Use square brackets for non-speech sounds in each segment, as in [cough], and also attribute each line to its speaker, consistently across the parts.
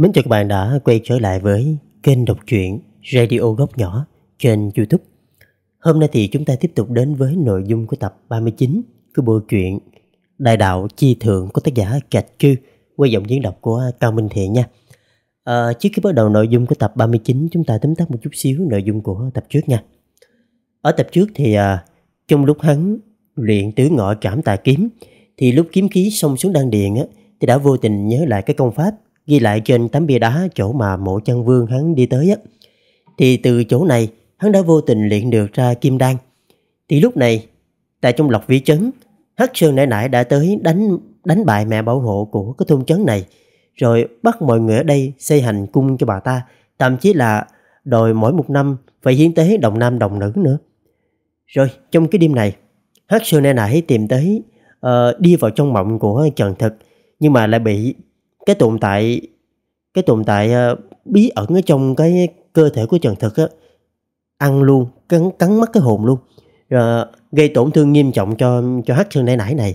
Speaker 1: Mến chào các bạn đã quay trở lại với kênh đọc truyện Radio Góc Nhỏ trên Youtube. Hôm nay thì chúng ta tiếp tục đến với nội dung của tập 39 của bộ truyện Đại đạo Chi Thượng của tác giả Cạch Cư qua giọng diễn đọc của Cao Minh Thiện nha. À, trước khi bắt đầu nội dung của tập 39 chúng ta tóm tắt một chút xíu nội dung của tập trước nha. Ở tập trước thì à, trong lúc hắn luyện tứ ngõ cảm tà kiếm thì lúc kiếm khí xông xuống đan điện á, thì đã vô tình nhớ lại cái công pháp ghi lại trên tấm bia đá chỗ mà mộ chân vương hắn đi tới á, thì từ chỗ này hắn đã vô tình luyện được ra kim đan. Thì lúc này, tại trong lọc vĩ trấn, Hắc Sơn nãy nãy đã tới đánh đánh bại mẹ bảo hộ của cái thôn trấn này, rồi bắt mọi người ở đây xây hành cung cho bà ta, thậm chí là đòi mỗi một năm phải hiến tế đồng nam đồng nữ nữa. Rồi trong cái đêm này, Hắc Sơn nãy nãy tìm tới, uh, đi vào trong mộng của Trần Thực, nhưng mà lại bị cái tồn tại cái tồn tại ờ, bí ẩn ở trong cái cơ thể của Trần Thực á ăn luôn, cắn cắn mất cái hồn luôn. Rồi ờ, gây tổn thương nghiêm trọng cho cho Hắc Sơn nãy nãy này.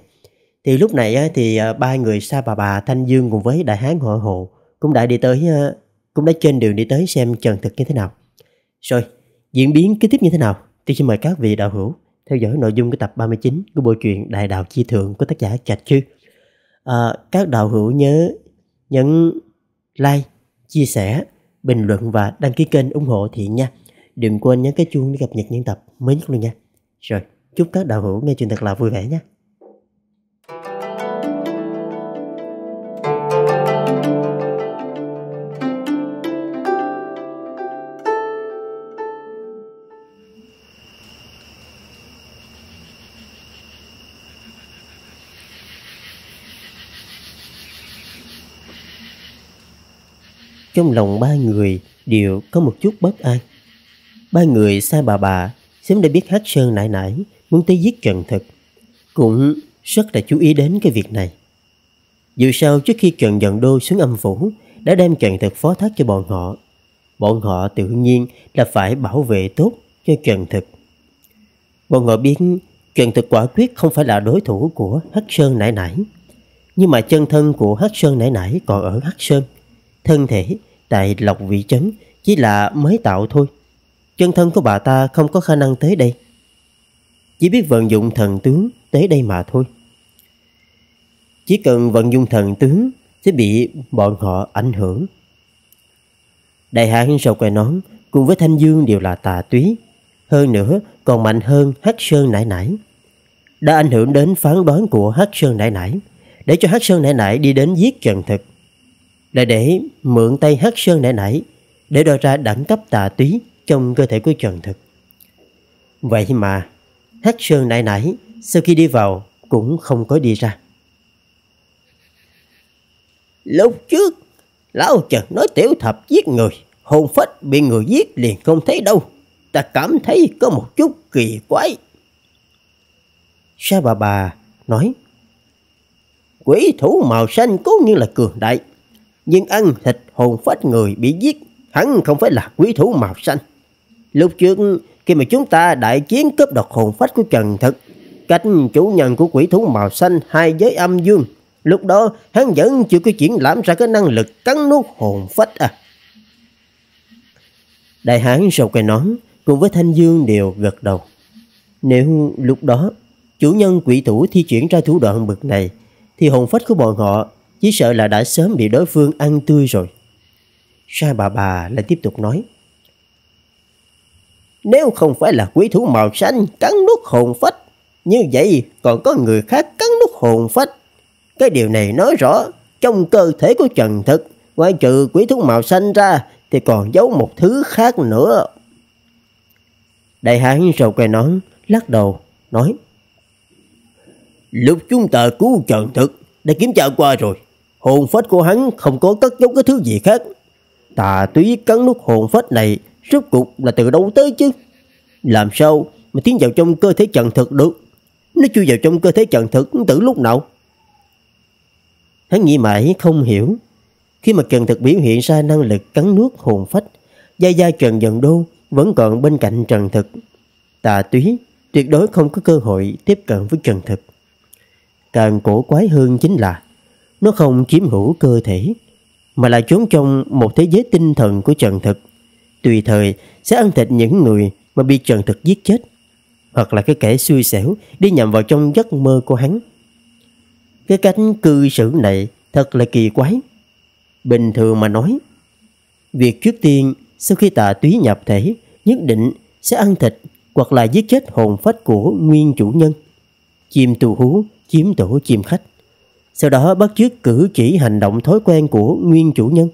Speaker 1: Thì lúc này á, thì ờ, ba người Sa Bà Bà Thanh Dương cùng với Đại Hán Hội hộ cũng đã đi tới cũng đã trên đường đi tới xem Trần Thực như thế nào. Rồi, diễn biến kế tiếp như thế nào? thì xin mời các vị đạo hữu theo dõi nội dung của tập 39 của bộ truyện Đại Đạo Chi Thượng của tác giả Trạch Chư. À, các đạo hữu nhớ nhấn like, chia sẻ, bình luận và đăng ký kênh ủng hộ Thiện nha. Đừng quên nhấn cái chuông để cập nhật những tập mới nhất luôn nha. Rồi, chúc các đạo hữu nghe chuyện thật là vui vẻ nha. Trong lòng ba người đều có một chút bất an. Ba người sai bà bà sớm đã biết Hát Sơn nãy nãy muốn tới giết Trần Thực. Cũng rất là chú ý đến cái việc này. Dù sao trước khi Trần Dận Đô xuống âm phủ đã đem Trần Thực phó thác cho bọn họ. Bọn họ tự nhiên là phải bảo vệ tốt cho Trần Thực. Bọn họ biết Trần Thực quả quyết không phải là đối thủ của hát Sơn nãy nãy. Nhưng mà chân thân của hát Sơn nãy nãy còn ở hát Sơn thân thể tại lộc vị trấn chỉ là mới tạo thôi. Chân thân của bà ta không có khả năng tới đây. Chỉ biết vận dụng thần tướng tới đây mà thôi. Chỉ cần vận dụng thần tướng sẽ bị bọn họ ảnh hưởng. Đại hạ hạng sầu quài nón cùng với Thanh Dương đều là tà túy. Hơn nữa còn mạnh hơn Hắc Sơn nãy nãy. Đã ảnh hưởng đến phán đoán của Hắc Sơn nãy nãy. Để cho Hắc Sơn nãy nãy đi đến giết Trần Thực là để mượn tay Hắc Sơn nãy nãy để đo ra đẳng cấp tà túy trong cơ thể của Trần Thực. Vậy mà, Hắc Sơn nãy nãy sau khi đi vào cũng không có đi ra. Lúc trước, Lão Trần nói tiểu thập giết người, hồn phách bị người giết liền không thấy đâu. Ta cảm thấy có một chút kỳ quái. Sa bà bà nói, Quỷ thủ màu xanh cố như là cường đại, nhưng ăn thịt hồn phách người bị giết, hắn không phải là quý thú màu xanh. Lúc trước, khi mà chúng ta đại chiến cướp đoạt hồn phách của Trần Thực, cách chủ nhân của quỷ thú màu xanh hai giới âm dương, lúc đó hắn vẫn chưa có chuyển lãm ra cái năng lực cắn nuốt hồn phách à. Đại hán sầu cây nón cùng với Thanh Dương đều gật đầu. Nếu lúc đó chủ nhân quỷ thủ thi chuyển ra thủ đoạn bực này, thì hồn phách của bọn họ chỉ sợ là đã sớm bị đối phương ăn tươi rồi. Sa bà bà lại tiếp tục nói. Nếu không phải là quý thú màu xanh cắn nút hồn phách, như vậy còn có người khác cắn nút hồn phách. Cái điều này nói rõ, trong cơ thể của Trần Thực, ngoài trừ quý thú màu xanh ra, thì còn giấu một thứ khác nữa. Đại hán rầu quay nón, lắc đầu, nói. Lúc chúng ta cứu Trần Thực, đã kiểm tra qua rồi hồn phách của hắn không có cất giấu cái thứ gì khác. Tà túy cắn nút hồn phách này rốt cuộc là từ đâu tới chứ? Làm sao mà tiến vào trong cơ thể trần thực được? Nó chui vào trong cơ thể trần thực từ lúc nào? Hắn nghĩ mãi không hiểu. Khi mà trần thực biểu hiện ra năng lực cắn nuốt hồn phách, gia gia trần dần đô vẫn còn bên cạnh trần thực. Tà túy tuyệt đối không có cơ hội tiếp cận với trần thực. Càng cổ quái hơn chính là nó không chiếm hữu cơ thể, mà là trốn trong một thế giới tinh thần của trần thực. Tùy thời sẽ ăn thịt những người mà bị trần thực giết chết, hoặc là cái kẻ xui xẻo đi nhầm vào trong giấc mơ của hắn. Cái cách cư xử này thật là kỳ quái. Bình thường mà nói, việc trước tiên sau khi tà túy nhập thể nhất định sẽ ăn thịt hoặc là giết chết hồn phách của nguyên chủ nhân. Chim tù hú, chiếm tổ chim khách sau đó bắt chước cử chỉ hành động thói quen của nguyên chủ nhân.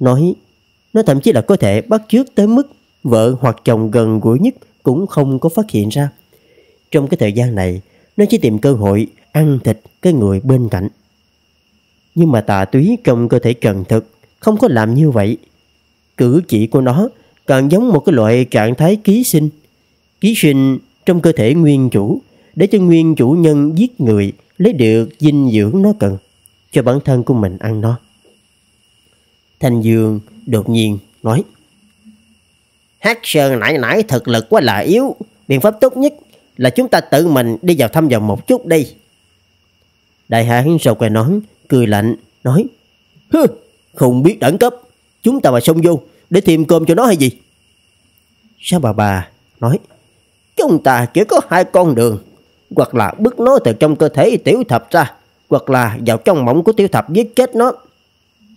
Speaker 1: Nói, nó thậm chí là có thể bắt chước tới mức vợ hoặc chồng gần gũi nhất cũng không có phát hiện ra. Trong cái thời gian này, nó chỉ tìm cơ hội ăn thịt cái người bên cạnh. Nhưng mà tà túy trong cơ thể trần thực không có làm như vậy. Cử chỉ của nó càng giống một cái loại trạng thái ký sinh. Ký sinh trong cơ thể nguyên chủ để cho nguyên chủ nhân giết người lấy được dinh dưỡng nó cần cho bản thân của mình ăn nó. Thanh Dương đột nhiên nói Hát Sơn nãy nãy thực lực quá là yếu Biện pháp tốt nhất là chúng ta tự mình đi vào thăm dò một chút đi Đại hán rầu quay nón Cười lạnh nói Hừ, không biết đẳng cấp Chúng ta mà xông vô để tìm cơm cho nó hay gì Sao bà bà nói Chúng ta chỉ có hai con đường hoặc là bức nó từ trong cơ thể tiểu thập ra, hoặc là vào trong mỏng của tiểu thập giết chết nó.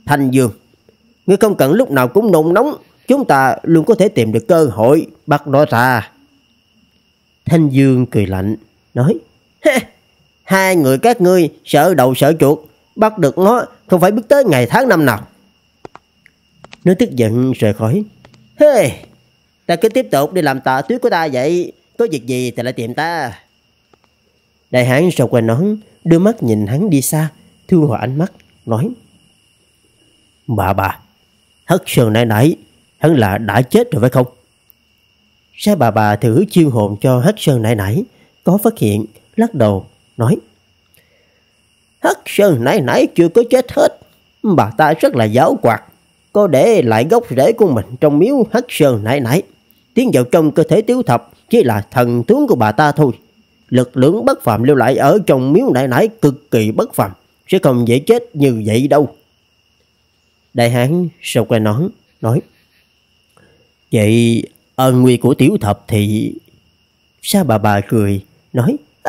Speaker 1: Thanh Dương, ngươi không cần lúc nào cũng nôn nóng, chúng ta luôn có thể tìm được cơ hội bắt nó ra. Thanh Dương cười lạnh, nói, hai người các ngươi sợ đầu sợ chuột, bắt được nó không phải biết tới ngày tháng năm nào. Nó tức giận rời khỏi. Hey, ta cứ tiếp tục đi làm tạ tuyết của ta vậy, có việc gì thì lại tìm ta. Đại hán sau quay nón đưa mắt nhìn hắn đi xa, thu hồi ánh mắt, nói Bà bà, hất sơn nãy nãy, hắn là đã chết rồi phải không? Sa bà bà thử chiêu hồn cho hất sơn nãy nãy, có phát hiện, lắc đầu, nói Hất sơn nãy nãy chưa có chết hết, bà ta rất là giáo quạt, có để lại gốc rễ của mình trong miếu hất sơn nãy nãy. Tiến vào trong cơ thể tiếu thập chỉ là thần tướng của bà ta thôi lực lượng bất phàm lưu lại ở trong miếu đại nãy cực kỳ bất phàm, sẽ không dễ chết như vậy đâu. Đại hán sâu quay nón, nói Vậy ân nguy của tiểu thập thì... Sa bà bà cười, nói [laughs]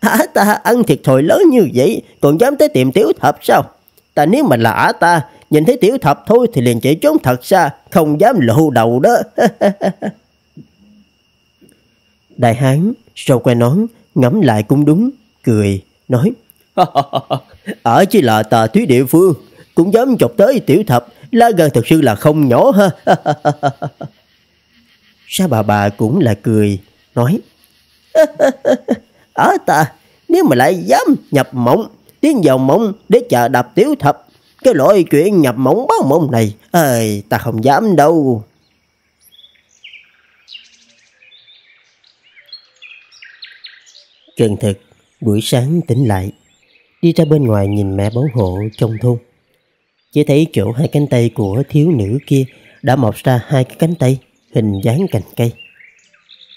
Speaker 1: Ả ta ăn thiệt thòi lớn như vậy, còn dám tới tìm tiểu thập sao? Ta nếu mà là ả ta, nhìn thấy tiểu thập thôi thì liền chạy trốn thật xa, không dám lộ đầu đó. [laughs] Đại hán Râu quay nón ngắm lại cũng đúng, cười, nói [laughs] Ở chỉ là tà thúy địa phương, cũng dám chọc tới tiểu thập, lá gan thật sự là không nhỏ ha. [laughs] Sa bà bà cũng là cười, nói [laughs] Ở ta nếu mà lại dám nhập mộng, tiến vào mộng để chờ đạp tiểu thập, cái loại chuyện nhập mộng báo mộng này, ơi, ta không dám đâu. Chân thực, buổi sáng tỉnh lại, đi ra bên ngoài nhìn mẹ bảo hộ trong thôn. Chỉ thấy chỗ hai cánh tay của thiếu nữ kia đã mọc ra hai cái cánh tay hình dáng cành cây.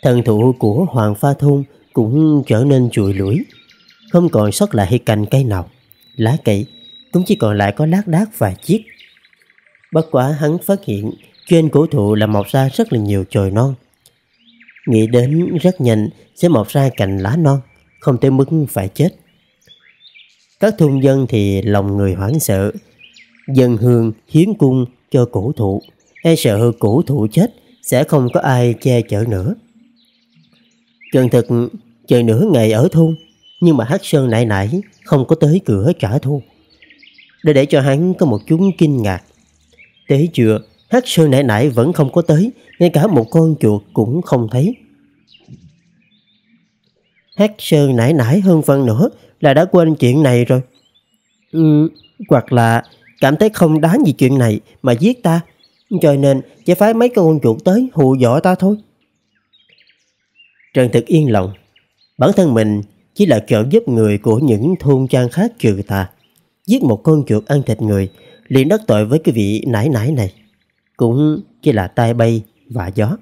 Speaker 1: Thần thụ của Hoàng Pha Thôn cũng trở nên chùi lưỡi không còn sót lại cành cây nào. Lá cây cũng chỉ còn lại có lác đác vài chiếc. Bất quá hắn phát hiện trên cổ thụ là mọc ra rất là nhiều chồi non. Nghĩ đến rất nhanh sẽ mọc ra cành lá non không tới mức phải chết. Các thôn dân thì lòng người hoảng sợ, dân hương hiến cung cho cổ thụ, e sợ cổ thụ chết sẽ không có ai che chở nữa. Trần thực chờ nửa ngày ở thôn, nhưng mà Hắc Sơn nãy nãy không có tới cửa trả thù. Để để cho hắn có một chút kinh ngạc. Tế trưa, Hắc Sơn nãy nãy vẫn không có tới, ngay cả một con chuột cũng không thấy. Hát sơn nải nải hơn phân nữa là đã quên chuyện này rồi. Ừ, hoặc là cảm thấy không đáng gì chuyện này mà giết ta. Cho nên chỉ phải mấy con chuột tới hù dọa ta thôi. Trần Thực yên lòng. Bản thân mình chỉ là trợ giúp người của những thôn trang khác trừ ta Giết một con chuột ăn thịt người liền đắc tội với cái vị nải nải này. Cũng chỉ là tai bay và gió.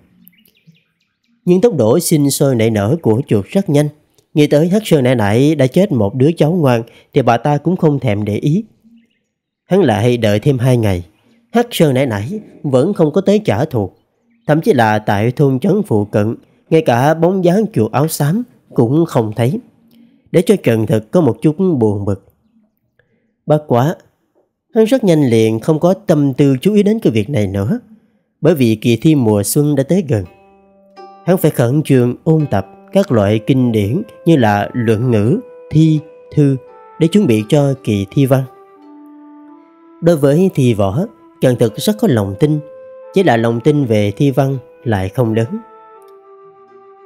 Speaker 1: Nhưng tốc độ sinh sôi nảy nở của chuột rất nhanh. Nghĩ tới Hắc Sơn nãy nãy đã chết một đứa cháu ngoan thì bà ta cũng không thèm để ý. Hắn lại đợi thêm hai ngày. Hắc Sơn nãy nãy vẫn không có tới trả thù. Thậm chí là tại thôn trấn phụ cận, ngay cả bóng dáng chuột áo xám cũng không thấy. Để cho Trần Thực có một chút buồn bực. Bất quá, hắn rất nhanh liền không có tâm tư chú ý đến cái việc này nữa. Bởi vì kỳ thi mùa xuân đã tới gần. Hắn phải khẩn trương ôn tập các loại kinh điển như là luận ngữ, thi, thư để chuẩn bị cho kỳ thi văn. Đối với thi võ, Trần Thực rất có lòng tin, chỉ là lòng tin về thi văn lại không lớn.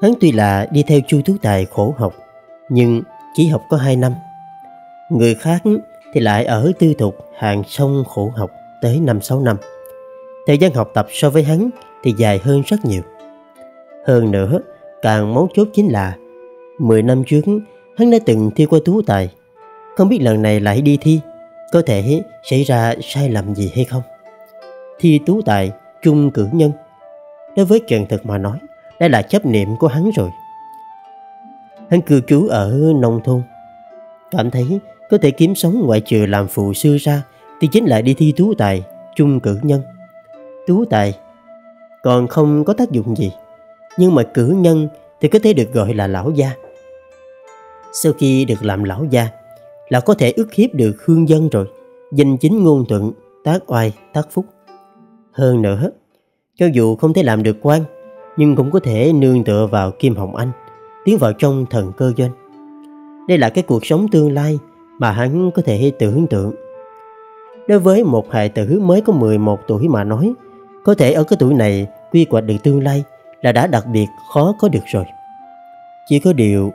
Speaker 1: Hắn tuy là đi theo chu tú tài khổ học, nhưng chỉ học có 2 năm. Người khác thì lại ở tư thục hàng sông khổ học tới 5-6 năm. Thời gian học tập so với hắn thì dài hơn rất nhiều. Hơn nữa, Càng mấu chốt chính là 10 năm trước hắn đã từng thi qua tú tài Không biết lần này lại đi thi Có thể xảy ra sai lầm gì hay không Thi tú tài trung cử nhân Đối với Trần Thực mà nói Đây là chấp niệm của hắn rồi Hắn cư trú ở nông thôn Cảm thấy có thể kiếm sống ngoại trừ làm phụ sư ra Thì chính là đi thi tú tài trung cử nhân Tú tài Còn không có tác dụng gì nhưng mà cử nhân thì có thể được gọi là lão gia. Sau khi được làm lão gia là có thể ức hiếp được hương dân rồi, danh chính ngôn thuận, tác oai, tác phúc. Hơn nữa, cho dù không thể làm được quan, nhưng cũng có thể nương tựa vào Kim Hồng Anh, tiến vào trong thần cơ doanh. Đây là cái cuộc sống tương lai mà hắn có thể tưởng tượng. Đối với một hài tử mới có 11 tuổi mà nói, có thể ở cái tuổi này quy hoạch được tương lai là đã đặc biệt khó có được rồi. Chỉ có điều,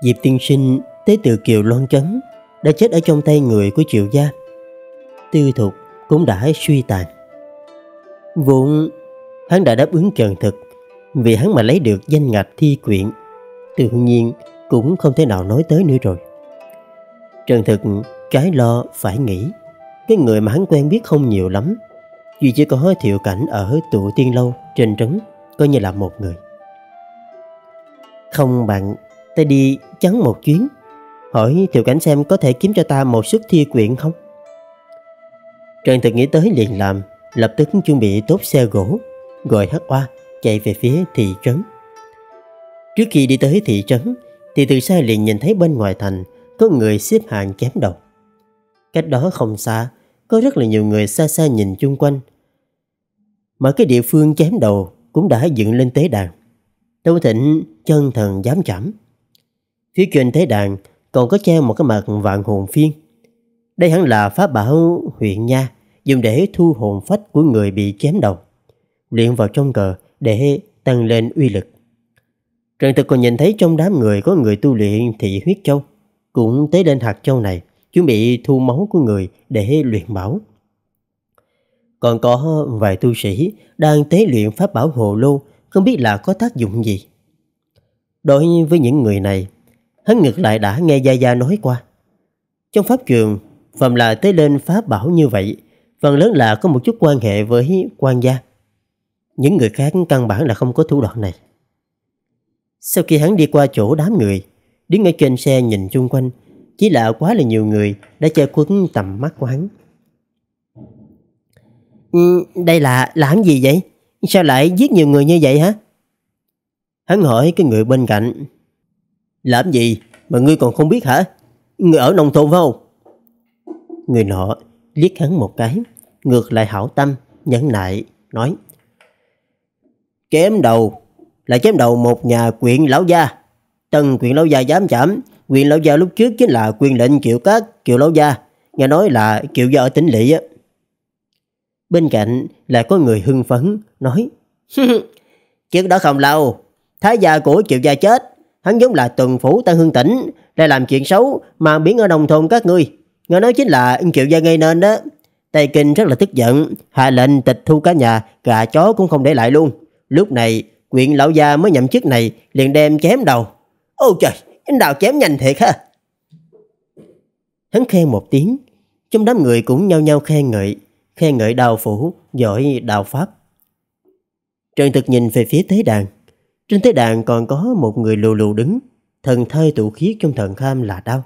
Speaker 1: Diệp tiên sinh tế tự Kiều Loan Trấn đã chết ở trong tay người của Triệu Gia. Tư thục cũng đã suy tàn. Vốn hắn đã đáp ứng trần thực vì hắn mà lấy được danh ngạch thi quyện. Tự nhiên cũng không thể nào nói tới nữa rồi. Trần thực cái lo phải nghĩ. Cái người mà hắn quen biết không nhiều lắm. vì chỉ có thiệu cảnh ở tụ tiên lâu trên trấn coi như là một người. Không bạn, ta đi chắn một chuyến. Hỏi tiểu cảnh xem có thể kiếm cho ta một suất thi quyển không? Trần thực nghĩ tới liền làm, lập tức chuẩn bị tốt xe gỗ, gọi hắc oa chạy về phía thị trấn. Trước khi đi tới thị trấn, thì từ xa liền nhìn thấy bên ngoài thành có người xếp hàng chém đầu. Cách đó không xa, có rất là nhiều người xa xa nhìn chung quanh. Mà cái địa phương chém đầu cũng đã dựng lên tế đàn. Tâu Thịnh chân thần dám trảm. Phía trên tế đàn còn có treo một cái mặt vạn hồn phiên. Đây hẳn là pháp bảo huyện nha, dùng để thu hồn phách của người bị chém đầu. Luyện vào trong cờ để tăng lên uy lực. Trần Thực còn nhìn thấy trong đám người có người tu luyện thị huyết châu, cũng tế lên hạt châu này, chuẩn bị thu máu của người để luyện bảo. Còn có vài tu sĩ đang tế luyện pháp bảo hồ lô, không biết là có tác dụng gì. Đối với những người này, hắn ngược lại đã nghe Gia Gia nói qua. Trong pháp trường, phàm là tế lên pháp bảo như vậy, phần lớn là có một chút quan hệ với quan gia. Những người khác căn bản là không có thủ đoạn này. Sau khi hắn đi qua chỗ đám người, đứng ở trên xe nhìn chung quanh, chỉ lạ quá là nhiều người đã che quấn tầm mắt của hắn. Ừ, đây là làm gì vậy? Sao lại giết nhiều người như vậy hả? Hắn hỏi cái người bên cạnh. Làm gì mà ngươi còn không biết hả? Ngươi ở nông thôn phải không? Người nọ liếc hắn một cái, ngược lại hảo tâm, nhẫn lại nói. Chém đầu, là chém đầu một nhà quyện lão gia. Tần quyện lão gia dám chảm, quyện lão gia lúc trước chính là quyền lệnh kiệu các kiệu lão gia. Nghe nói là kiệu gia ở tỉnh Lị á. Bên cạnh lại có người hưng phấn, nói [laughs] Trước đó không lâu, thái gia của triệu gia chết, hắn giống là tuần phủ Tân Hương Tỉnh, lại làm chuyện xấu mà biến ở nông thôn các ngươi. nghe nói chính là triệu gia gây nên đó. Tây Kinh rất là tức giận, hạ lệnh tịch thu cả nhà, cả chó cũng không để lại luôn. Lúc này, quyện lão gia mới nhậm chức này liền đem chém đầu. Ôi trời, anh đào chém nhanh thiệt ha. Hắn khen một tiếng, trong đám người cũng nhao nhao khen ngợi khen ngợi đào phủ, giỏi đạo pháp. Trần thực nhìn về phía tế đàn. Trên tế đàn còn có một người lù lù đứng, thần thơi tụ khí trong thần kham là đau.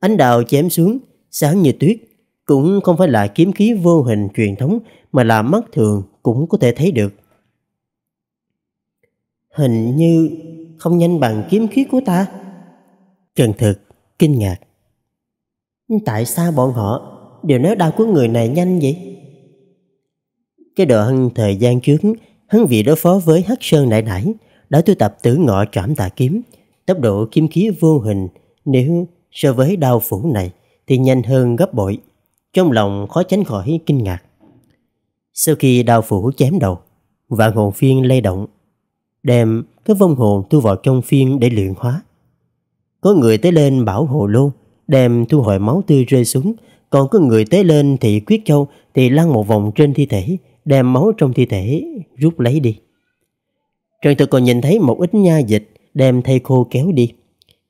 Speaker 1: Ánh đào chém xuống, sáng như tuyết, cũng không phải là kiếm khí vô hình truyền thống mà là mắt thường cũng có thể thấy được. Hình như không nhanh bằng kiếm khí của ta. Trần Thực kinh ngạc. Tại sao bọn họ Điều nói đau của người này nhanh vậy Cái đoạn thời gian trước Hắn vì đối phó với Hắc Sơn nãy nãy Đã tu tập tử ngọ trảm tà kiếm Tốc độ kim khí vô hình Nếu so với đau phủ này Thì nhanh hơn gấp bội Trong lòng khó tránh khỏi kinh ngạc Sau khi đau phủ chém đầu Vạn hồn phiên lay động Đem cái vong hồn thu vào trong phiên để luyện hóa Có người tới lên bảo hộ lô Đem thu hồi máu tươi rơi xuống còn có người tế lên thì Quyết Châu thì lăn một vòng trên thi thể, đem máu trong thi thể rút lấy đi. Trần Thực còn nhìn thấy một ít nha dịch đem thay khô kéo đi.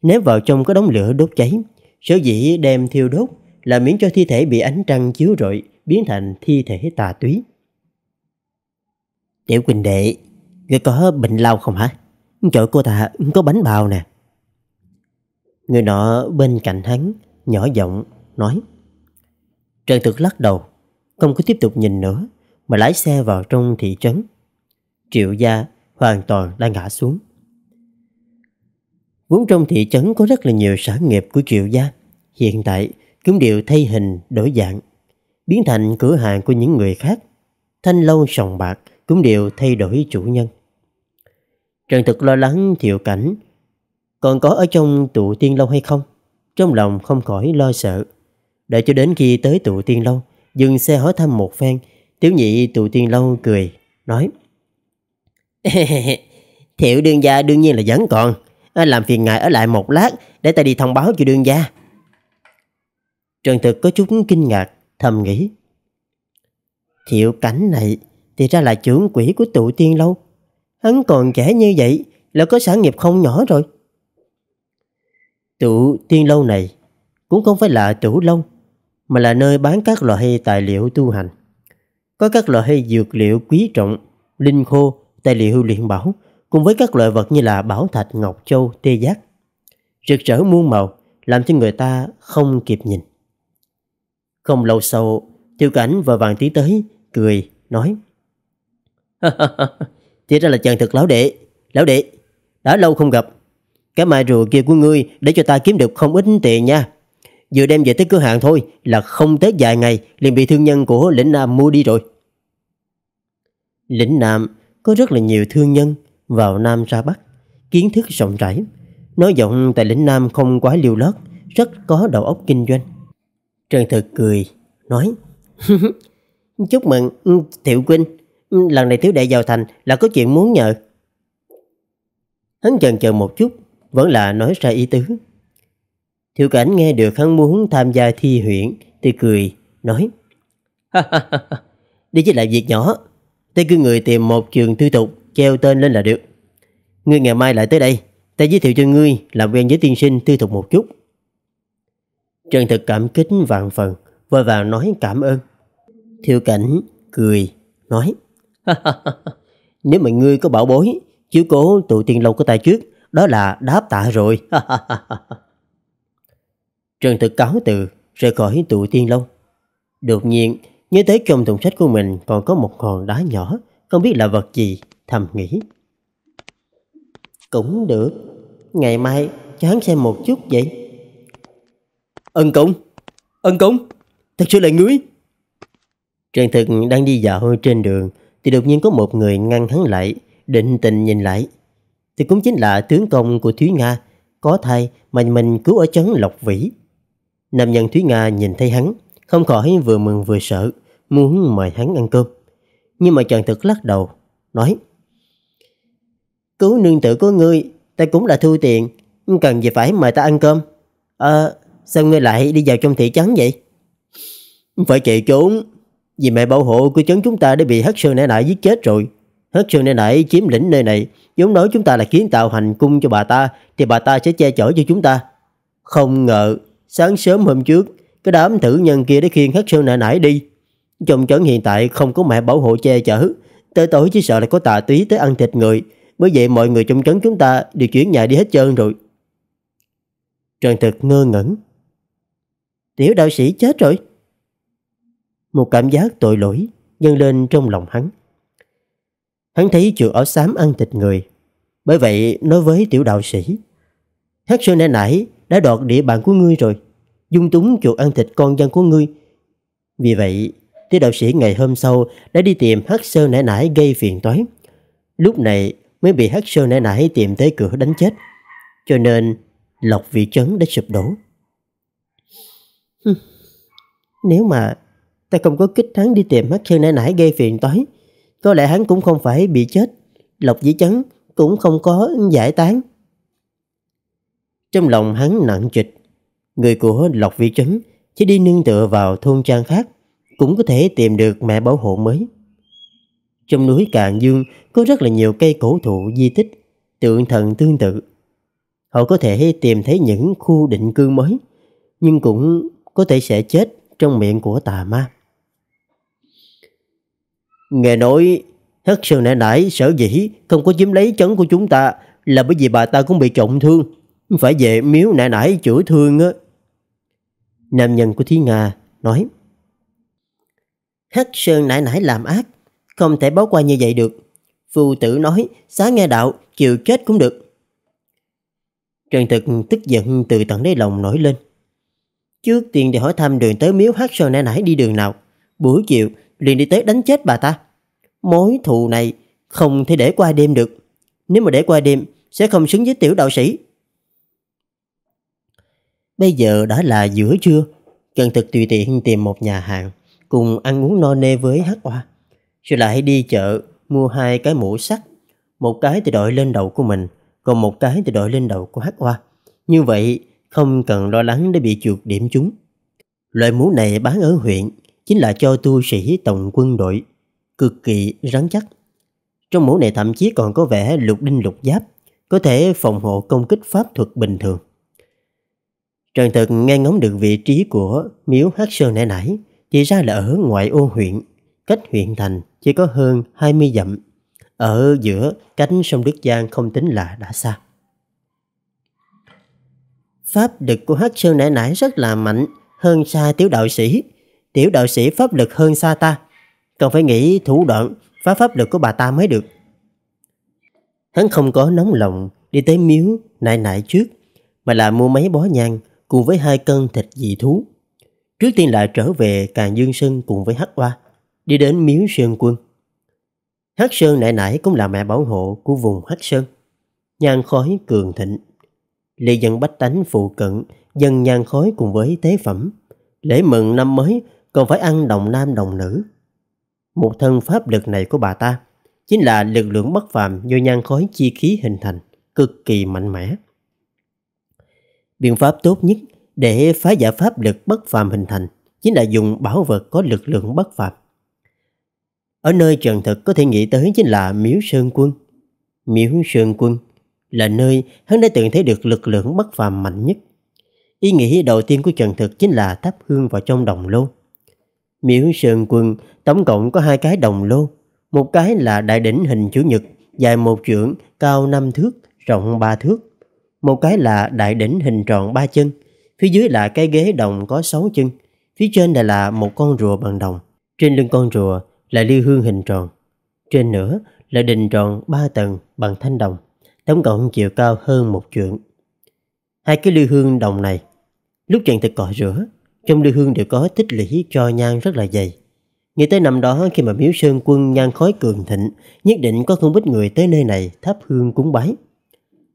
Speaker 1: Ném vào trong có đống lửa đốt cháy, sở dĩ đem thiêu đốt là miễn cho thi thể bị ánh trăng chiếu rọi biến thành thi thể tà túy. Tiểu Quỳnh Đệ, người có bệnh lao không hả? Chỗ cô ta có bánh bao nè. Người nọ bên cạnh hắn, nhỏ giọng, nói. Trần Thực lắc đầu, không có tiếp tục nhìn nữa mà lái xe vào trong thị trấn. Triệu gia hoàn toàn đã ngã xuống. Vốn trong thị trấn có rất là nhiều sản nghiệp của triệu gia, hiện tại cũng đều thay hình đổi dạng, biến thành cửa hàng của những người khác. Thanh lâu sòng bạc cũng đều thay đổi chủ nhân. Trần Thực lo lắng thiệu cảnh còn có ở trong tụ tiên lâu hay không, trong lòng không khỏi lo sợ. Đợi cho đến khi tới tụ tiên lâu, dừng xe hỏi thăm một phen, tiểu nhị tụ tiên lâu cười, nói [laughs] Thiệu đương gia đương nhiên là vẫn còn, ờ, làm phiền ngài ở lại một lát để ta đi thông báo cho đương gia. Trần Thực có chút kinh ngạc, thầm nghĩ. Thiệu cảnh này thì ra là trưởng quỷ của tụ tiên lâu. Hắn còn trẻ như vậy là có sản nghiệp không nhỏ rồi. Tụ tiên lâu này cũng không phải là tụ lâu mà là nơi bán các loại tài liệu tu hành. Có các loại dược liệu quý trọng, linh khô, tài liệu luyện bảo, cùng với các loại vật như là bảo thạch, ngọc châu, tê giác. Rực rỡ muôn màu, làm cho người ta không kịp nhìn. Không lâu sau, tiêu cảnh và vàng tiến tới, cười, nói. [laughs] thế ra là chàng thực lão đệ, lão đệ, đã lâu không gặp. Cái mai rùa kia của ngươi để cho ta kiếm được không ít tiền nha vừa đem về tới cửa hàng thôi là không tới vài ngày liền bị thương nhân của lĩnh Nam mua đi rồi. Lĩnh Nam có rất là nhiều thương nhân vào Nam ra Bắc, kiến thức rộng rãi. Nói giọng tại lĩnh Nam không quá liều lót, rất có đầu óc kinh doanh. Trần Thực cười, nói [laughs] Chúc mừng ừ, Thiệu Quynh, ừ, lần này thiếu đệ vào thành là có chuyện muốn nhờ. Hắn chần chờ một chút, vẫn là nói ra ý tứ. Thiệu cảnh nghe được hắn muốn tham gia thi huyện, thì cười, nói [laughs] Đi chỉ là việc nhỏ, ta cứ người tìm một trường tư tục, treo tên lên là được. Ngươi ngày mai lại tới đây, ta giới thiệu cho ngươi làm quen với tiên sinh tư tục một chút. Trần thực cảm kích vạn phần, vội vàng nói cảm ơn. Thiệu cảnh cười, nói [laughs] Nếu mà ngươi có bảo bối, chiếu cố tụ tiên lâu của ta trước, đó là đáp tạ rồi. [laughs] Trần thực cáo từ rời khỏi tụ tiên lâu. Đột nhiên, nhớ tới trong thùng sách của mình còn có một hòn đá nhỏ, không biết là vật gì, thầm nghĩ. Cũng được, ngày mai cho hắn xem một chút vậy. Ân công, ân công, thật sự là ngươi. Trần thực đang đi dạo trên đường, thì đột nhiên có một người ngăn hắn lại, định tình nhìn lại. Thì cũng chính là tướng công của Thúy Nga, có thai mà mình cứu ở trấn Lộc Vĩ Nam nhân Thúy Nga nhìn thấy hắn, không khỏi vừa mừng vừa sợ, muốn mời hắn ăn cơm. Nhưng mà chàng thực lắc đầu, nói Cứu nương tử của ngươi, ta cũng là thu tiền, cần gì phải mời ta ăn cơm. Ờ, sao ngươi lại đi vào trong thị trấn vậy? Phải chạy trốn, vì mẹ bảo hộ của trấn chúng ta đã bị Hắc Sơn Nải Nải giết chết rồi. Hắc Sơn Nải Nải chiếm lĩnh nơi này, giống nói chúng ta là kiến tạo hành cung cho bà ta, thì bà ta sẽ che chở cho chúng ta. Không ngờ Sáng sớm hôm trước, cái đám thử nhân kia đã khiêng hết sơn nãy nãy đi. Trong trấn hiện tại không có mẹ bảo hộ che chở. Tới tối chỉ sợ là có tà túy tới ăn thịt người. Bởi vậy mọi người trong trấn chúng ta đều chuyển nhà đi hết trơn rồi. Trần thực ngơ ngẩn. Tiểu đạo sĩ chết rồi. Một cảm giác tội lỗi dâng lên trong lòng hắn. Hắn thấy chữ ở xám ăn thịt người. Bởi vậy nói với tiểu đạo sĩ. Hát sơn nãy nãy đã đoạt địa bàn của ngươi rồi, dung túng chuột ăn thịt con dân của ngươi. Vì vậy, tiết đạo sĩ ngày hôm sau đã đi tìm Hắc sơ nãy nãy gây phiền toái. Lúc này mới bị Hắc sơ nãy nãy tìm tới cửa đánh chết. Cho nên, lộc vị trấn đã sụp đổ. Nếu mà ta không có kích thắng đi tìm Hắc sơ nãy nãy gây phiền toái, có lẽ hắn cũng không phải bị chết. Lộc vị trấn cũng không có giải tán. Trong lòng hắn nặng trịch, người của Lộc Vĩ Trấn chỉ đi nương tựa vào thôn trang khác cũng có thể tìm được mẹ bảo hộ mới. Trong núi Cạn Dương có rất là nhiều cây cổ thụ di tích, tượng thần tương tự. Họ có thể tìm thấy những khu định cư mới, nhưng cũng có thể sẽ chết trong miệng của tà ma. Nghe nói Hất Sơn nãy nãy sở dĩ không có chiếm lấy trấn của chúng ta là bởi vì bà ta cũng bị trọng thương phải về miếu nãy nãy chữa thương á. Nam nhân của Thúy Nga nói. Hắc Sơn nãy nãy làm ác, không thể bỏ qua như vậy được. Phu tử nói, xá nghe đạo, chịu chết cũng được. Trần thực tức giận từ tận đáy lòng nổi lên. Trước tiên để hỏi thăm đường tới miếu Hắc Sơn nãy nãy đi đường nào. Buổi chiều liền đi tới đánh chết bà ta. Mối thù này không thể để qua đêm được. Nếu mà để qua đêm sẽ không xứng với tiểu đạo sĩ. Bây giờ đã là giữa trưa, cần Thực tùy tiện tìm một nhà hàng cùng ăn uống no nê với hát hoa. Rồi lại đi chợ mua hai cái mũ sắt, một cái thì đội lên đầu của mình, còn một cái thì đội lên đầu của hát hoa. Như vậy không cần lo lắng để bị chuột điểm chúng. Loại mũ này bán ở huyện chính là cho tu sĩ tổng quân đội, cực kỳ rắn chắc. Trong mũ này thậm chí còn có vẻ lục đinh lục giáp, có thể phòng hộ công kích pháp thuật bình thường. Trần Thực nghe ngóng được vị trí của miếu hát Sơn nãy nãy, thì ra là ở ngoại ô huyện, cách huyện thành chỉ có hơn 20 dặm, ở giữa cánh sông Đức Giang không tính là đã xa. Pháp lực của hát Sơn nãy nãy rất là mạnh, hơn xa tiểu đạo sĩ. Tiểu đạo sĩ pháp lực hơn xa ta, còn phải nghĩ thủ đoạn phá pháp lực của bà ta mới được. Hắn không có nóng lòng đi tới miếu nãy nãy trước, mà là mua mấy bó nhang cùng với hai cân thịt dị thú. Trước tiên lại trở về Càng Dương Sơn cùng với Hắc Hoa, đi đến Miếu Sơn Quân. Hắc Sơn nãy nãy cũng là mẹ bảo hộ của vùng Hắc Sơn. Nhan khói cường thịnh. Lê dân bách tánh phụ cận, dân nhan khói cùng với tế phẩm. Lễ mừng năm mới còn phải ăn đồng nam đồng nữ. Một thân pháp lực này của bà ta chính là lực lượng bất phàm do nhan khói chi khí hình thành, cực kỳ mạnh mẽ. Biện pháp tốt nhất để phá giả pháp lực bất phàm hình thành chính là dùng bảo vật có lực lượng bất phàm. Ở nơi trần thực có thể nghĩ tới chính là Miếu Sơn Quân. Miếu Sơn Quân là nơi hắn đã từng thấy được lực lượng bất phàm mạnh nhất. Ý nghĩ đầu tiên của Trần Thực chính là thắp hương vào trong đồng lô. Miếu Sơn Quân tổng cộng có hai cái đồng lô. Một cái là đại đỉnh hình chữ nhật, dài một trượng, cao năm thước, rộng ba thước. Một cái là đại đỉnh hình tròn ba chân, phía dưới là cái ghế đồng có sáu chân, phía trên lại là một con rùa bằng đồng. Trên lưng con rùa là lưu hương hình tròn. Trên nữa là đình tròn ba tầng bằng thanh đồng, tổng cộng chiều cao hơn một trượng. Hai cái lưu hương đồng này, lúc trận thực cọ rửa, trong lưu hương đều có tích lũy cho nhang rất là dày. Nghĩ tới năm đó khi mà miếu sơn quân nhang khói cường thịnh, nhất định có không ít người tới nơi này thắp hương cúng bái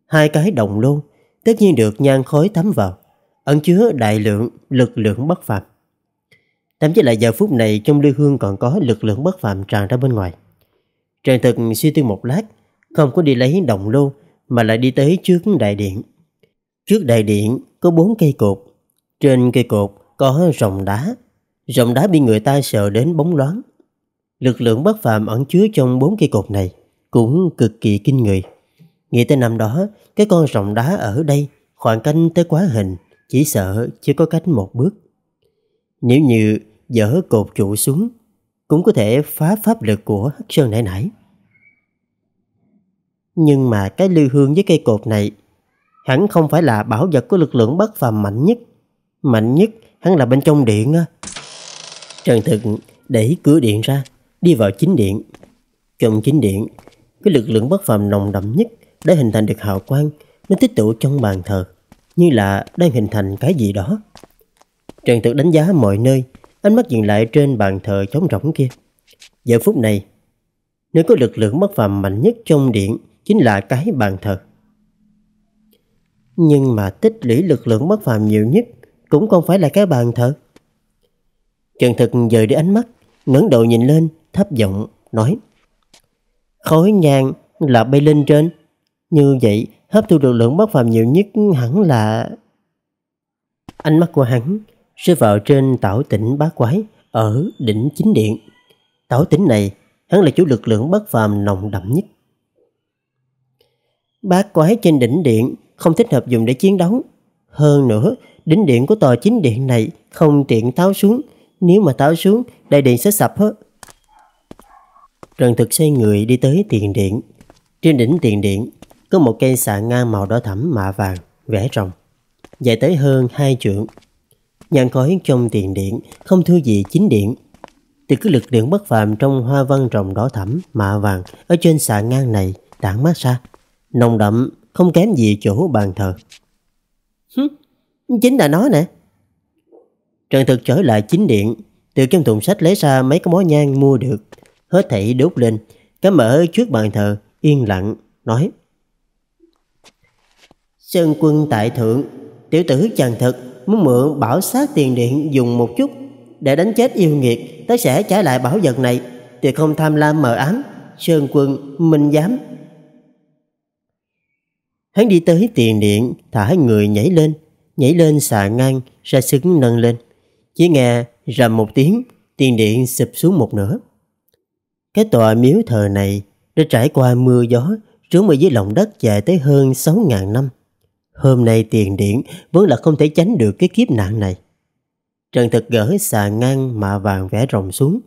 Speaker 1: hai cái đồng lô tất nhiên được nhan khói thấm vào, ẩn chứa đại lượng lực lượng bất phàm. Thậm chí là giờ phút này trong lưu hương còn có lực lượng bất phàm tràn ra bên ngoài. Trần thực suy tư một lát, không có đi lấy đồng lô mà lại đi tới trước đại điện. Trước đại điện có bốn cây cột, trên cây cột có rồng đá, rồng đá bị người ta sợ đến bóng loáng. Lực lượng bất phàm ẩn chứa trong bốn cây cột này cũng cực kỳ kinh người. Nghĩ tới năm đó, cái con rồng đá ở đây, khoảng cách tới quá hình, chỉ sợ chưa có cách một bước. Nếu như dỡ cột trụ xuống, cũng có thể phá pháp lực của Hắc Sơn nãy nãy. Nhưng mà cái lưu hương với cây cột này, hẳn không phải là bảo vật của lực lượng bất phàm mạnh nhất. Mạnh nhất hắn là bên trong điện á. Trần Thực đẩy cửa điện ra, đi vào chính điện. Trong chính điện, cái lực lượng bất phàm nồng đậm nhất đã hình thành được hào quang nó tích tụ trong bàn thờ, như là đang hình thành cái gì đó. Trần tự đánh giá mọi nơi, ánh mắt dừng lại trên bàn thờ trống rỗng kia. Giờ phút này, nơi có lực lượng bất phàm mạnh nhất trong điện chính là cái bàn thờ. Nhưng mà tích lũy lực lượng bất phàm nhiều nhất cũng không phải là cái bàn thờ. Trần Thực dời đi ánh mắt, ngẩng đầu nhìn lên, thấp giọng nói: "Khói nhang là bay lên trên." Như vậy, hấp thu được lượng bất phàm nhiều nhất hẳn là... Ánh mắt của hắn rơi vào trên tảo tỉnh bá quái ở đỉnh chính điện. Tảo tỉnh này, hắn là chủ lực lượng bất phàm nồng đậm nhất. bá quái trên đỉnh điện không thích hợp dùng để chiến đấu. Hơn nữa, đỉnh điện của tòa chính điện này không tiện tháo xuống. Nếu mà tháo xuống, đại điện sẽ sập hết. Trần thực xây người đi tới tiền điện. Trên đỉnh tiền điện, có một cây xà ngang màu đỏ thẫm mạ vàng, vẽ rồng, dài tới hơn hai trượng. Nhàn khói trong tiền điện, không thưa gì chính điện. Từ cái lực điện bất phàm trong hoa văn rồng đỏ thẫm mạ vàng ở trên xà ngang này tản mát ra, nồng đậm, không kém gì chỗ bàn thờ. chính là nó nè. Trần Thực trở lại chính điện, từ trong thùng sách lấy ra mấy cái món nhang mua được, hết thảy đốt lên, cắm mở trước bàn thờ, yên lặng, nói. Sơn quân tại thượng Tiểu tử chàng thực Muốn mượn bảo sát tiền điện dùng một chút Để đánh chết yêu nghiệt Tớ sẽ trả lại bảo vật này Tuyệt không tham lam mờ ám Sơn quân minh dám Hắn đi tới tiền điện Thả người nhảy lên Nhảy lên xà ngang Ra xứng nâng lên Chỉ nghe rầm một tiếng Tiền điện sụp xuống một nửa Cái tòa miếu thờ này Đã trải qua mưa gió Trú ở dưới lòng đất dài tới hơn 6.000 năm Hôm nay tiền điện vốn là không thể tránh được cái kiếp nạn này. Trần thực gỡ xà ngang mạ vàng vẽ rồng xuống.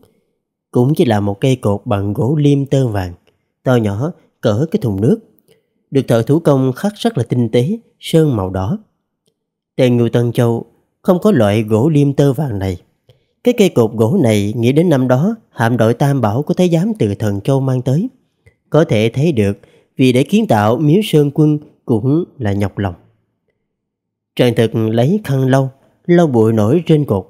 Speaker 1: Cũng chỉ là một cây cột bằng gỗ liêm tơ vàng, to nhỏ, cỡ cái thùng nước. Được thợ thủ công khắc rất là tinh tế, sơn màu đỏ. Tại Ngưu Tân Châu không có loại gỗ liêm tơ vàng này. Cái cây cột gỗ này nghĩ đến năm đó hạm đội tam bảo của thái giám từ thần châu mang tới. Có thể thấy được vì để kiến tạo miếu sơn quân cũng là nhọc lòng. Trần thực lấy khăn lau, lau bụi nổi trên cột,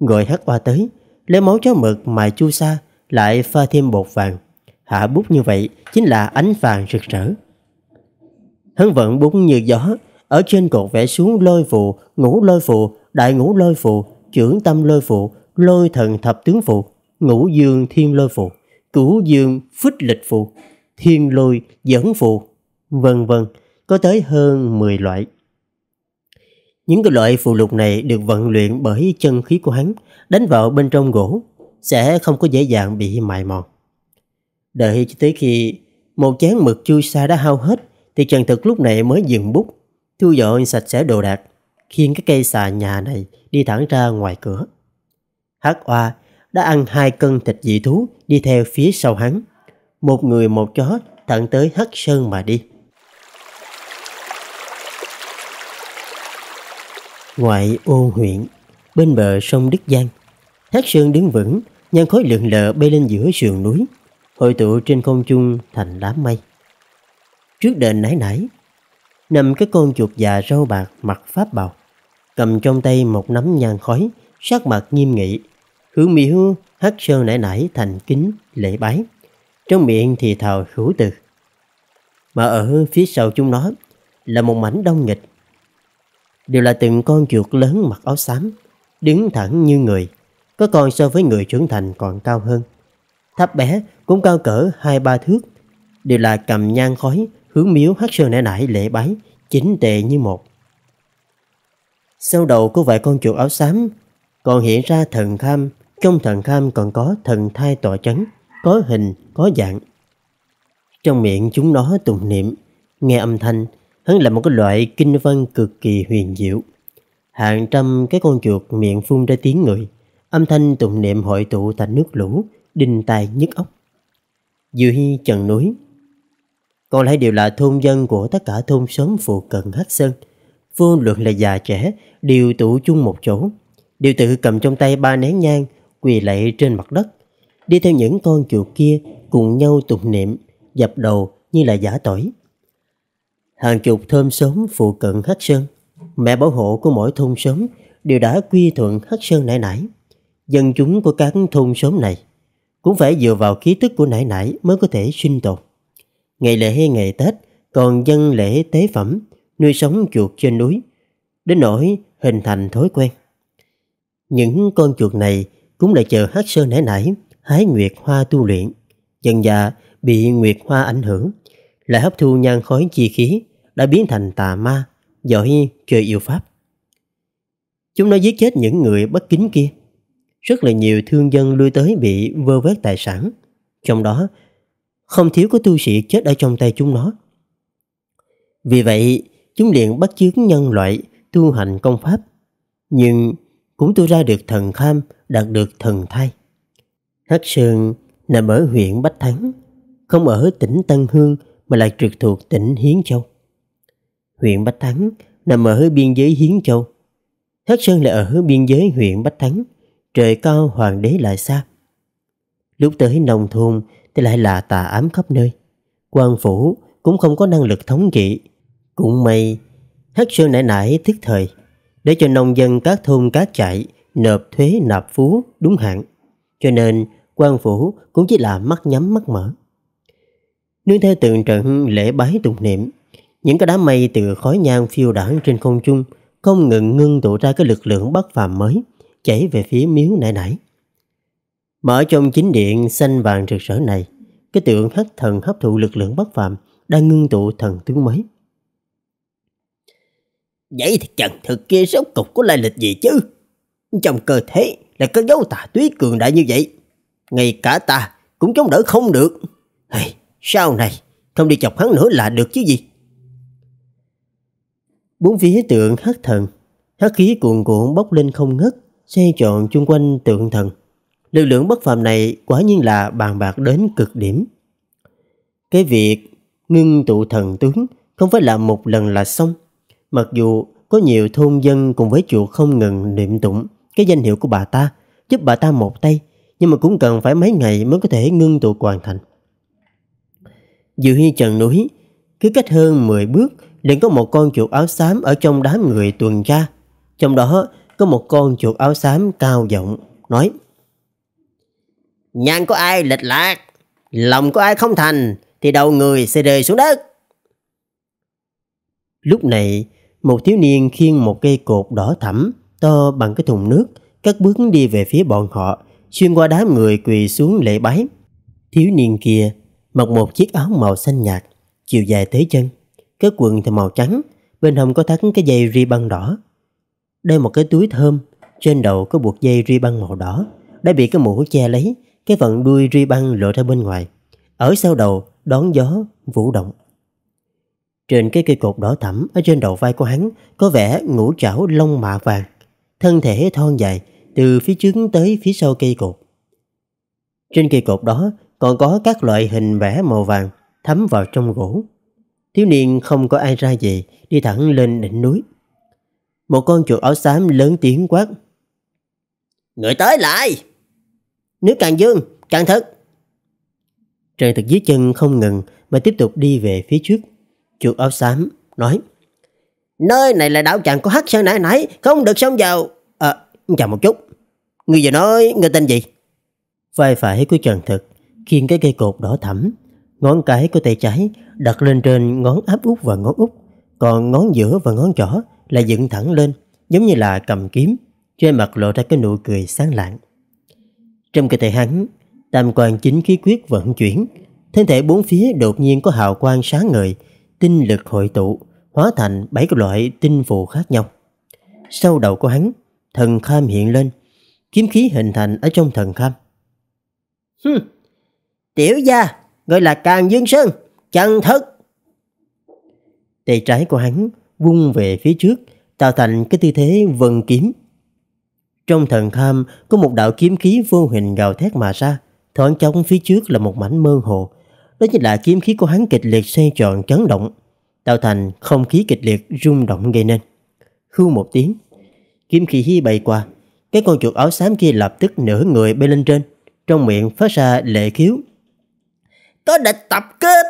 Speaker 1: gọi hát qua tới, lấy máu chó mực mài chu sa lại pha thêm bột vàng. Hạ bút như vậy chính là ánh vàng rực rỡ. Hắn vận bút như gió, ở trên cột vẽ xuống lôi phù, ngũ lôi phù, đại ngũ lôi phù, trưởng tâm lôi phù, lôi thần thập tướng phù, ngũ dương thiên lôi phù, cửu dương phích lịch phù, thiên lôi dẫn phù, vân vân có tới hơn 10 loại. Những cái loại phụ lục này được vận luyện bởi chân khí của hắn đánh vào bên trong gỗ sẽ không có dễ dàng bị mài mòn. Đợi cho tới khi một chén mực chui xa đã hao hết thì Trần Thực lúc này mới dừng bút, thu dọn sạch sẽ đồ đạc, khiến cái cây xà nhà này đi thẳng ra ngoài cửa. Hắc Oa đã ăn hai cân thịt dị thú đi theo phía sau hắn. Một người một chó thẳng tới Hắc Sơn mà đi. ngoại ô huyện, bên bờ sông Đức Giang. Thác Sơn đứng vững, nhân khối lượng lờ bay lên giữa sườn núi, hội tụ trên không trung thành đám mây. Trước đền nãy nãy, nằm cái con chuột già râu bạc mặt pháp bào, cầm trong tay một nắm nhang khói, sắc mặt nghiêm nghị, hướng miếu hát sơn nãy nãy thành kính lễ bái, trong miệng thì thào khẩu từ. Mà ở phía sau chúng nó là một mảnh đông nghịch đều là từng con chuột lớn mặc áo xám, đứng thẳng như người, có con so với người trưởng thành còn cao hơn. Tháp bé cũng cao cỡ hai ba thước, đều là cầm nhang khói, hướng miếu hát sơn nẻ nãy lễ bái, chính tệ như một. Sau đầu của vài con chuột áo xám, còn hiện ra thần kham, trong thần kham còn có thần thai tọa chấn có hình, có dạng. Trong miệng chúng nó tụng niệm, nghe âm thanh Hắn là một cái loại kinh văn cực kỳ huyền diệu. Hàng trăm cái con chuột miệng phun ra tiếng người, âm thanh tụng niệm hội tụ thành nước lũ, đinh tai nhức óc. Dư Hy trần núi Còn lại đều là thôn dân của tất cả thôn xóm phụ cận hắc Sơn. Vô luận là già trẻ, đều tụ chung một chỗ. Đều tự cầm trong tay ba nén nhang, quỳ lạy trên mặt đất. Đi theo những con chuột kia cùng nhau tụng niệm, dập đầu như là giả tỏi. Hàng chục thôn xóm phụ cận Hắc Sơn, mẹ bảo hộ của mỗi thôn xóm đều đã quy thuận Hắc Sơn nãy nãy. Dân chúng của các thôn xóm này cũng phải dựa vào khí tức của nãy nãy mới có thể sinh tồn. Ngày lễ hay ngày Tết còn dân lễ tế phẩm, nuôi sống chuột trên núi, đến nỗi hình thành thói quen. Những con chuột này cũng là chờ hắc sơn nãy nãy hái nguyệt hoa tu luyện, dần dà bị nguyệt hoa ảnh hưởng, lại hấp thu nhan khói chi khí, đã biến thành tà ma, giờ hi chơi yêu pháp. Chúng nó giết chết những người bất kính kia. Rất là nhiều thương dân lui tới bị vơ vét tài sản. Trong đó, không thiếu có tu sĩ chết ở trong tay chúng nó. Vì vậy, chúng liền bắt chước nhân loại tu hành công pháp, nhưng cũng tu ra được thần kham, đạt được thần thai. Hắc Sơn nằm ở huyện Bách Thắng, không ở tỉnh Tân Hương mà lại trực thuộc tỉnh Hiến Châu huyện Bách Thắng nằm ở biên giới Hiến Châu. Thác Sơn là ở biên giới huyện Bách Thắng, trời cao hoàng đế lại xa. Lúc tới nông thôn thì lại là tà ám khắp nơi. quan phủ cũng không có năng lực thống trị. Cũng may, Thác Sơn nãy nãy thức thời, để cho nông dân các thôn các chạy nộp thuế nạp phú đúng hạn. Cho nên, quan phủ cũng chỉ là mắt nhắm mắt mở. Nương theo tượng trận lễ bái tụng niệm, những cái đám mây từ khói nhang phiêu đảng trên không trung không ngừng ngưng tụ ra cái lực lượng bất phàm mới chảy về phía miếu nãy nãy. mở trong chính điện xanh vàng rực rỡ này, cái tượng hắc thần hấp thụ lực lượng bất phàm đang ngưng tụ thần tướng mới. Vậy thì trần thực kia rốt cục có lai lịch gì chứ? Trong cơ thể là cất dấu tà túy cường đại như vậy. Ngay cả ta cũng chống đỡ không được. Hey, sau này không đi chọc hắn nữa là được chứ gì? Bốn phía tượng hắc thần, hắc khí cuồn cuộn bốc lên không ngớt, xoay tròn chung quanh tượng thần. Lực lượng bất phàm này quả nhiên là bàn bạc đến cực điểm. Cái việc ngưng tụ thần tướng không phải là một lần là xong. Mặc dù có nhiều thôn dân cùng với chùa không ngừng niệm tụng cái danh hiệu của bà ta, giúp bà ta một tay, nhưng mà cũng cần phải mấy ngày mới có thể ngưng tụ hoàn thành. Dự hy trần núi, cứ cách hơn 10 bước liền có một con chuột áo xám ở trong đám người tuần tra. Trong đó có một con chuột áo xám cao giọng nói Nhan có ai lệch lạc, lòng có ai không thành thì đầu người sẽ rơi xuống đất. Lúc này, một thiếu niên khiêng một cây cột đỏ thẫm to bằng cái thùng nước, các bước đi về phía bọn họ, xuyên qua đám người quỳ xuống lễ bái. Thiếu niên kia mặc một chiếc áo màu xanh nhạt, chiều dài tới chân cái quần thì màu trắng, bên hông có thắt cái dây ri băng đỏ. Đây một cái túi thơm, trên đầu có buộc dây ri băng màu đỏ, đã bị cái mũ che lấy, cái phần đuôi ri băng lộ ra bên ngoài. Ở sau đầu, đón gió, vũ động. Trên cái cây cột đỏ thẫm ở trên đầu vai của hắn có vẻ ngũ trảo lông mạ vàng, thân thể thon dài từ phía trước tới phía sau cây cột. Trên cây cột đó còn có các loại hình vẽ màu vàng thấm vào trong gỗ. Thiếu niên không có ai ra về, đi thẳng lên đỉnh núi. Một con chuột áo xám lớn tiếng quát. Người tới lại! Nước càng dương, càng thật! Trần thực dưới chân không ngừng mà tiếp tục đi về phía trước. Chuột áo xám nói. Nơi này là đảo chàng có hắc sơn nãy nãy, không được xông vào. À, chờ một chút. Người vừa nói, người tên gì? Vai phải của Trần Thực khiến cái cây cột đỏ thẫm Ngón cái của tay trái đặt lên trên ngón áp út và ngón út, còn ngón giữa và ngón trỏ là dựng thẳng lên, giống như là cầm kiếm, trên mặt lộ ra cái nụ cười sáng lạng. Trong cơ thể hắn, tam quan chính khí quyết vận chuyển, thân thể bốn phía đột nhiên có hào quang sáng ngời, tinh lực hội tụ, hóa thành bảy loại tinh phù khác nhau. Sau đầu của hắn, thần kham hiện lên, kiếm khí hình thành ở trong thần kham. Hừm, tiểu gia, Ngươi là Càng Dương Sơn, chân thức. Tay trái của hắn vung về phía trước, tạo thành cái tư thế vần kiếm. Trong thần tham có một đạo kiếm khí vô hình gào thét mà ra, thoáng chóng phía trước là một mảnh mơ hồ. Đó chính là kiếm khí của hắn kịch liệt xoay tròn chấn động, tạo thành không khí kịch liệt rung động gây nên. Hưu một tiếng, kiếm khí hi bay qua, cái con chuột áo xám kia lập tức nửa người bay lên trên, trong miệng phát ra lệ khiếu có địch tập kết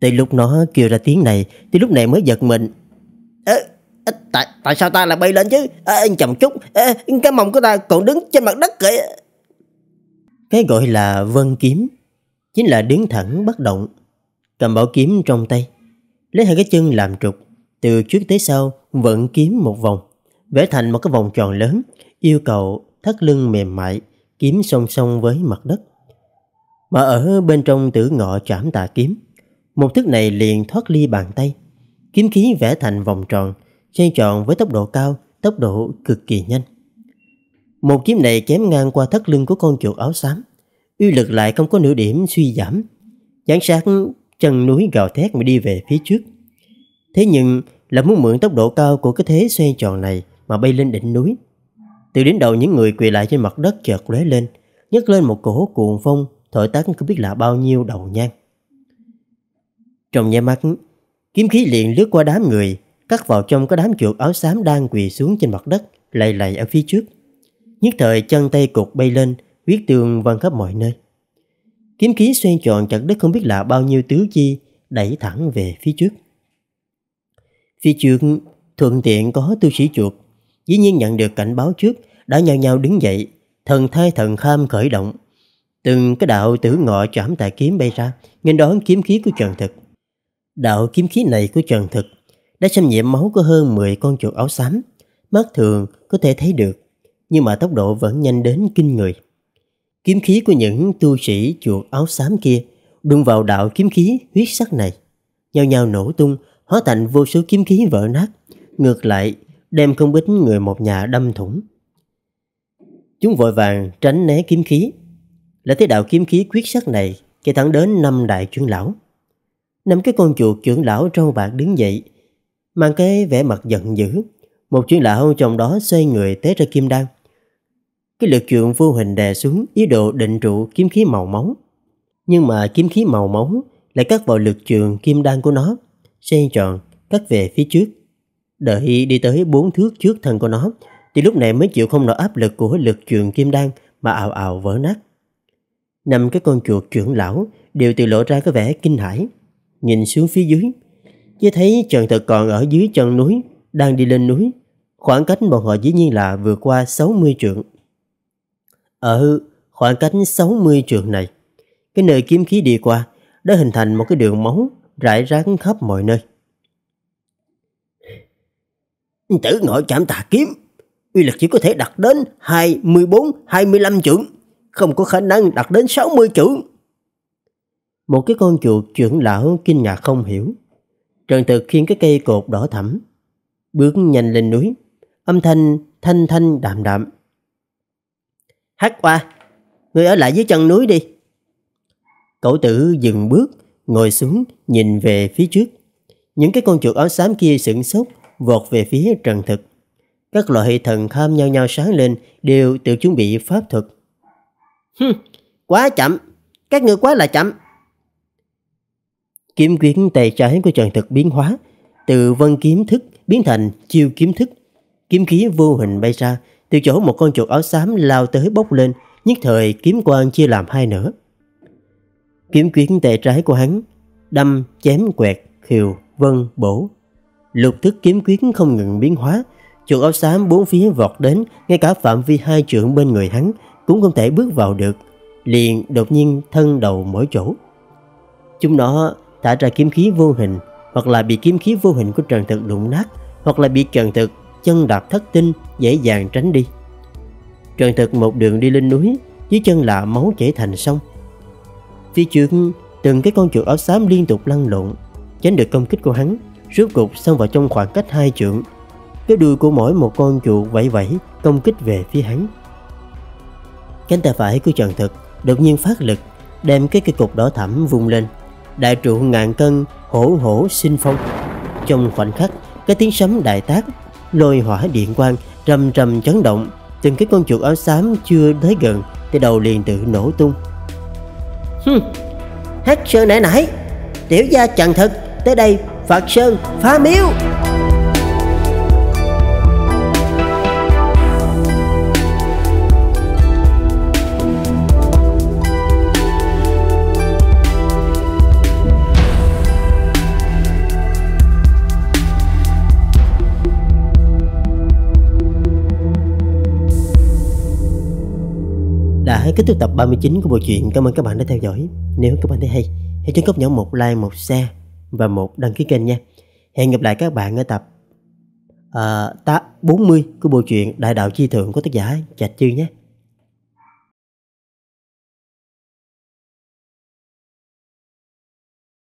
Speaker 1: từ lúc nó kêu ra tiếng này Thì lúc này mới giật mình Ê, à, tại, tại sao ta lại bay lên chứ à, Chậm chút à, Cái mông của ta còn đứng trên mặt đất kìa Cái gọi là vân kiếm Chính là đứng thẳng bất động Cầm bảo kiếm trong tay Lấy hai cái chân làm trục Từ trước tới sau vận kiếm một vòng Vẽ thành một cái vòng tròn lớn Yêu cầu thắt lưng mềm mại kiếm song song với mặt đất. Mà ở bên trong tử ngọ trảm tà kiếm, một thức này liền thoát ly bàn tay. Kiếm khí vẽ thành vòng tròn, xoay tròn với tốc độ cao, tốc độ cực kỳ nhanh. Một kiếm này chém ngang qua thắt lưng của con chuột áo xám, uy lực lại không có nửa điểm suy giảm. Gián sát chân núi gào thét mà đi về phía trước. Thế nhưng là muốn mượn tốc độ cao của cái thế xoay tròn này mà bay lên đỉnh núi từ đến đầu những người quỳ lại trên mặt đất chợt lóe lên, nhấc lên một cổ cuồng phong, thổi tắt không biết là bao nhiêu đầu nhang. Trong nháy mắt, kiếm khí liền lướt qua đám người, cắt vào trong có đám chuột áo xám đang quỳ xuống trên mặt đất, lầy lầy ở phía trước. Nhất thời chân tay cục bay lên, huyết tường văng khắp mọi nơi. Kiếm khí xoay tròn chặt đất không biết là bao nhiêu tứ chi, đẩy thẳng về phía trước. Phía trước, thuận tiện có tu sĩ chuột dĩ nhiên nhận được cảnh báo trước, đã nhau nhau đứng dậy, thần thai thần kham khởi động. Từng cái đạo tử ngọ chảm tại kiếm bay ra, nghênh đón kiếm khí của Trần Thực. Đạo kiếm khí này của Trần Thực đã xâm nhiễm máu của hơn 10 con chuột áo xám, mắt thường có thể thấy được, nhưng mà tốc độ vẫn nhanh đến kinh người. Kiếm khí của những tu sĩ chuột áo xám kia đụng vào đạo kiếm khí huyết sắc này, nhau nhau nổ tung, hóa thành vô số kiếm khí vỡ nát, ngược lại đem không bích người một nhà đâm thủng. Chúng vội vàng tránh né kiếm khí. Lại thế đạo kiếm khí quyết sắc này kẻ thẳng đến năm đại trưởng lão. Năm cái con chuột trưởng lão trâu bạc đứng dậy, mang cái vẻ mặt giận dữ. Một trưởng lão trong đó xoay người té ra kim đan. Cái lực trượng vô hình đè xuống ý đồ định trụ kiếm khí màu máu. Nhưng mà kiếm khí màu máu lại cắt vào lực trường kim đan của nó, xoay tròn, cắt về phía trước. Đợi đi tới bốn thước trước thân của nó thì lúc này mới chịu không nổi áp lực của lực trường kim đan mà ào ào vỡ nát. Năm cái con chuột trưởng lão đều tự lộ ra cái vẻ kinh hãi, nhìn xuống phía dưới. Chỉ thấy Trần Thực còn ở dưới chân núi, đang đi lên núi. Khoảng cách bọn họ dĩ nhiên là vượt qua 60 trượng. Ở khoảng cách 60 trượng này, cái nơi kiếm khí đi qua đã hình thành một cái đường máu rải rác khắp mọi nơi. Tử ngọi chạm tà kiếm, uy lực chỉ có thể đạt đến 24, 25 trưởng, không có khả năng đạt đến 60 trưởng. Một cái con chuột trưởng lão kinh ngạc không hiểu. Trần tự khiến cái cây cột đỏ thẫm, bước nhanh lên núi, âm thanh thanh thanh đạm đạm. Hát qua, người ở lại dưới chân núi đi. Cậu tử dừng bước, ngồi xuống, nhìn về phía trước. Những cái con chuột áo xám kia sửng sốt, vọt về phía Trần Thực. Các loại thần kham nhau nhau sáng lên đều tự chuẩn bị pháp thuật. Hừm, quá chậm, các ngươi quá là chậm. Kiếm quyến tay trái của Trần Thực biến hóa, từ vân kiếm thức biến thành chiêu kiếm thức. Kiếm khí vô hình bay ra, từ chỗ một con chuột áo xám lao tới bốc lên, nhất thời kiếm quang chia làm hai nửa. Kiếm quyến tay trái của hắn, đâm, chém, quẹt, khiều, vân, bổ, Lục thức kiếm quyết không ngừng biến hóa, chuột áo xám bốn phía vọt đến, ngay cả phạm vi hai trượng bên người hắn cũng không thể bước vào được, liền đột nhiên thân đầu mỗi chỗ. Chúng nó thả ra kiếm khí vô hình, hoặc là bị kiếm khí vô hình của Trần Thực đụng nát, hoặc là bị Trần Thực chân đạp thất tinh dễ dàng tránh đi. Trần Thực một đường đi lên núi, dưới chân là máu chảy thành sông. Phía trước, từng cái con chuột áo xám liên tục lăn lộn, tránh được công kích của hắn rốt cục xông vào trong khoảng cách hai trượng. Cái đuôi của mỗi một con chuột vẫy vẫy công kích về phía hắn. Cánh tay phải của Trần Thực đột nhiên phát lực, đem cái cây cục đỏ thẳm vung lên. Đại trụ ngàn cân hổ hổ sinh phong. Trong khoảnh khắc, cái tiếng sấm đại tác, lôi hỏa điện quang rầm rầm chấn động, từng cái con chuột áo xám chưa tới gần thì đầu liền tự nổ tung. Hừ, hát sơn nãy nãy, tiểu gia Trần Thực tới đây Phật Sơn phá miếu đã kết thúc tập 39 của bộ truyện. Cảm ơn các bạn đã theo dõi. Nếu các bạn thấy hay, hãy cho Cốc Nhỏ một like, một share và một đăng ký kênh nha. Hẹn gặp lại các bạn ở tập uh, ờ, 40 của bộ truyện Đại đạo chi thượng của tác giả Trạch Chư nhé.